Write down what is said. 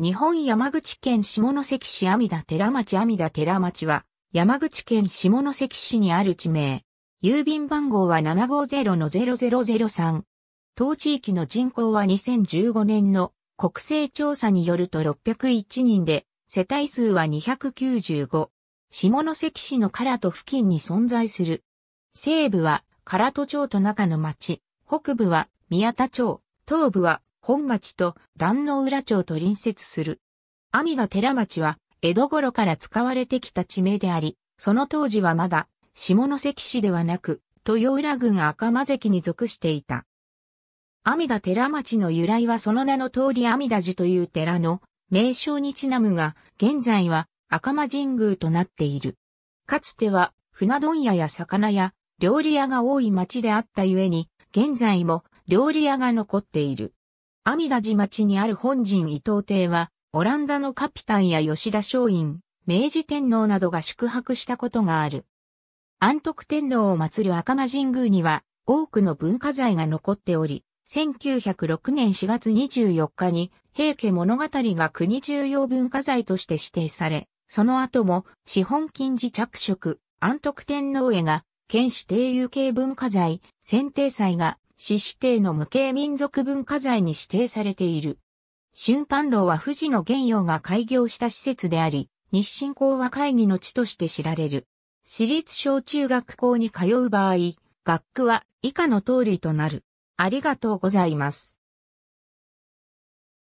日本山口県下関市阿弥陀寺町阿弥陀寺町は、山口県下関市にある地名。郵便番号は750-0003。当地域の人口は2015年の国勢調査によると601人で、世帯数は295。下関市の唐戸付近に存在する。西部は唐戸町と中の町、北部は宮田町、東部は本町と壇の浦町と隣接する。阿弥寺町は、江戸頃から使われてきた地名であり、その当時はまだ、下関市ではなく、豊浦郡赤間関に属していた。阿弥陀寺町の由来はその名の通り阿弥陀寺という寺の名称にちなむが、現在は赤間神宮となっている。かつては船問屋や魚屋、料理屋が多い町であったゆえに、現在も料理屋が残っている。阿弥陀寺町にある本陣伊藤邸は、オランダのカピタンや吉田松陰、明治天皇などが宿泊したことがある。安徳天皇を祀る赤間神宮には、多くの文化財が残っており、1906年4月24日に、平家物語が国重要文化財として指定され、その後も、資本金字着色、安徳天皇へが、県指定有形文化財、選定祭が、市指定の無形民族文化財に指定されている。春帆楼は富士の玄洋が開業した施設であり、日清講和会議の地として知られる。私立小中学校に通う場合、学区は以下の通りとなる。ありがとうございます。